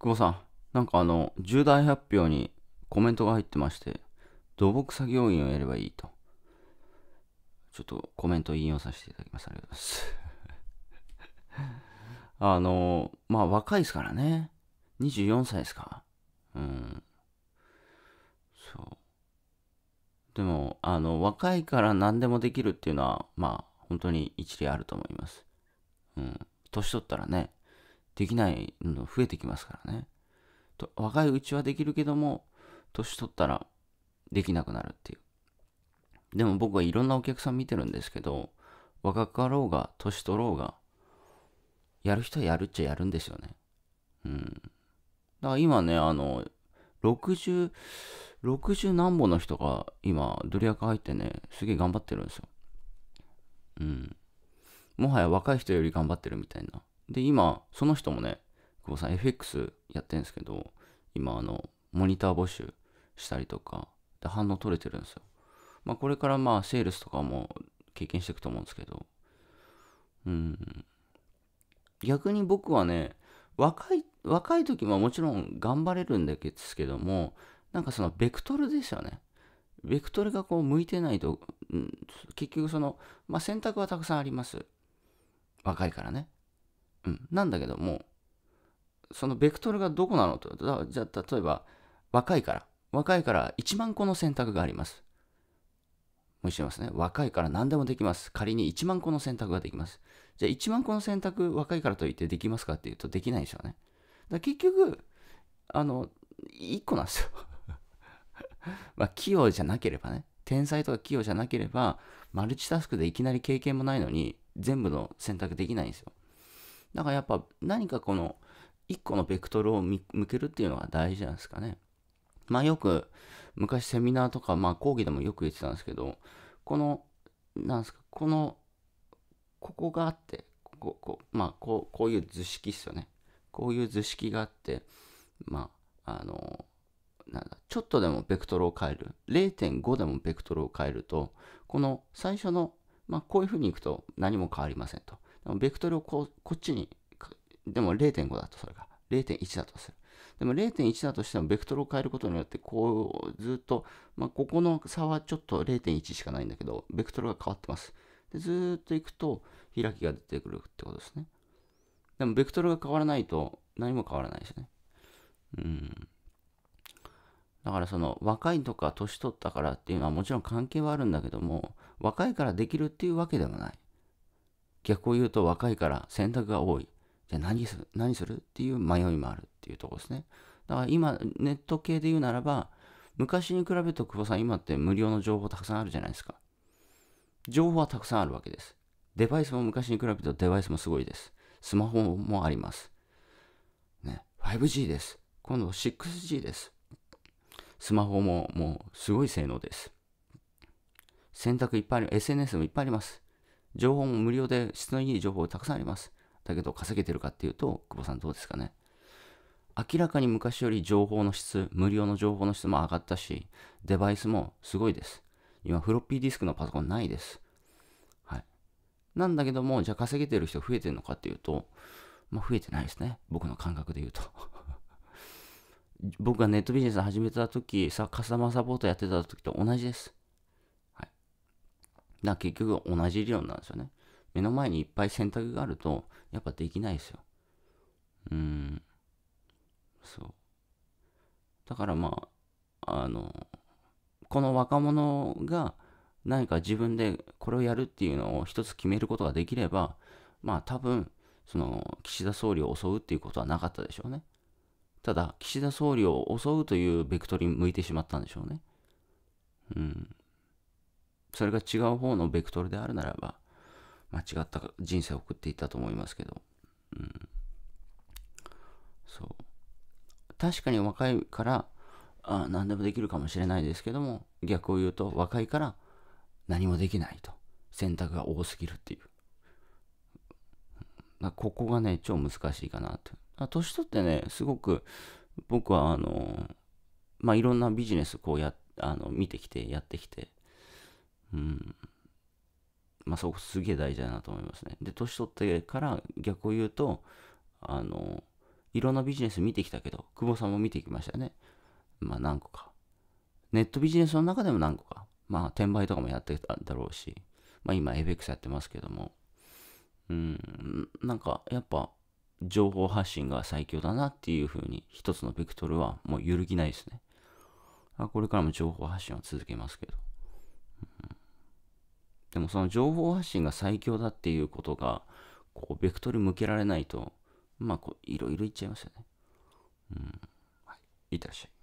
久保さん、なんかあの、重大発表にコメントが入ってまして、土木作業員をやればいいと。ちょっとコメント引用させていただきます。ありがとうございます。あの、まあ若いですからね。24歳ですか。うん。そう。でも、あの、若いから何でもできるっていうのは、まあ、本当に一理あると思います。うん。年取ったらね、できないの増えてきますからね。と若いうちはできるけども、年取ったらできなくなるっていう。でも僕はいろんなお客さん見てるんですけど、若かろうが、年取ろうが、やる人はやるっちゃやるんですよね。うん。だから今ね、あの、60、60何本の人が今、ドリアカ入ってね、すげえ頑張ってるんですよ。うん。もはや若い人より頑張ってるみたいなで、今、その人もね、久保さ、ん FX やってるんですけど、今、あの、モニター募集したりとか、で、反応取れてるんですよ。まあ、これからまあ、セールスとかも経験していくと思うんですけど、うん。逆に僕はね、若い、若い時ももちろん頑張れるんですけども、なんかそのベクトルですよね。ベクトルがこう向いてないと、うん、結局その、まあ、選択はたくさんあります。若いからね。うん、なんだけどもそのベクトルがどこなのとじゃあ例えば若いから若いから1万個の選択がありますもしますね若いから何でもできます仮に1万個の選択ができますじゃあ1万個の選択若いからといってできますかっていうとできないでしょうねだ結局あの1個なんですよ まあ器用じゃなければね天才とか器用じゃなければマルチタスクでいきなり経験もないのに全部の選択できないんですよだからやっぱ何かこの一個のベクトルを向けるっていうのが大事なんですかね。まあよく昔セミナーとか、まあ講義でもよく言ってたんですけど、この、なんですか、この、ここがあって、ここ、こまあこう、こういう図式っすよね。こういう図式があって、まあ、あの、なんだ、ちょっとでもベクトルを変える。0.5でもベクトルを変えると、この最初の、まあこういうふうにいくと何も変わりませんと。ベクトルをこうこっちに、でも0.5だとそれが、0.1だとする。でも0.1だとしてもベクトルを変えることによってこうずっと、まあ、ここの差はちょっと0.1しかないんだけどベクトルが変わってます。でずっといくと開きが出てくるってことですね。でもベクトルが変わらないと何も変わらないですね。うん。だからその若いとか年取ったからっていうのはもちろん関係はあるんだけども若いからできるっていうわけでもない。逆を言うと若いから選択が多い。じゃあ何する何するっていう迷いもあるっていうとこですね。だから今、ネット系で言うならば、昔に比べると久保さん、今って無料の情報たくさんあるじゃないですか。情報はたくさんあるわけです。デバイスも昔に比べるとデバイスもすごいです。スマホもあります。ね、5G です。今度 6G です。スマホももうすごい性能です。選択いっぱいある、SNS もいっぱいあります。情報も無料で質のいい情報たくさんあります。だけど稼げてるかっていうと、久保さんどうですかね。明らかに昔より情報の質、無料の情報の質も上がったし、デバイスもすごいです。今、フロッピーディスクのパソコンないです。はい。なんだけども、じゃあ稼げてる人増えてるのかっていうと、まあ増えてないですね。僕の感覚で言うと。僕がネットビジネス始めた時さ、カスタマーサポートやってた時と同じです。だから結局同じ理論なんですよね。目の前にいっぱい選択があると、やっぱできないですよ。うん。そう。だからまあ、あの、この若者が何か自分でこれをやるっていうのを一つ決めることができれば、まあ多分、その岸田総理を襲うっていうことはなかったでしょうね。ただ、岸田総理を襲うというベクトルに向いてしまったんでしょうね。それが違う方のベクトルであるならば、間違った人生を送っていたと思いますけど、うん。そう。確かに若いから、あ何でもできるかもしれないですけども、逆を言うと、若いから何もできないと。選択が多すぎるっていう。だここがね、超難しいかなと。あ年取ってね、すごく僕はあの、まあ、いろんなビジネスこうや、あの見てきて、やってきて、うん。まあ、そこすげえ大事だなと思いますね。で、年取ってから逆を言うと、あの、いろんなビジネス見てきたけど、久保さんも見てきましたね。まあ、何個か。ネットビジネスの中でも何個か。まあ、転売とかもやってただろうし、まあ、今、a b クスやってますけども、うん、なんか、やっぱ、情報発信が最強だなっていう風に、一つのベクトルはもう揺るぎないですね。これからも情報発信は続けますけど。でもその情報発信が最強だっていうことが、こう、ベクトル向けられないと、まあ、こういろいろ言っちゃいますよね。うん。はい。いってらっしゃい。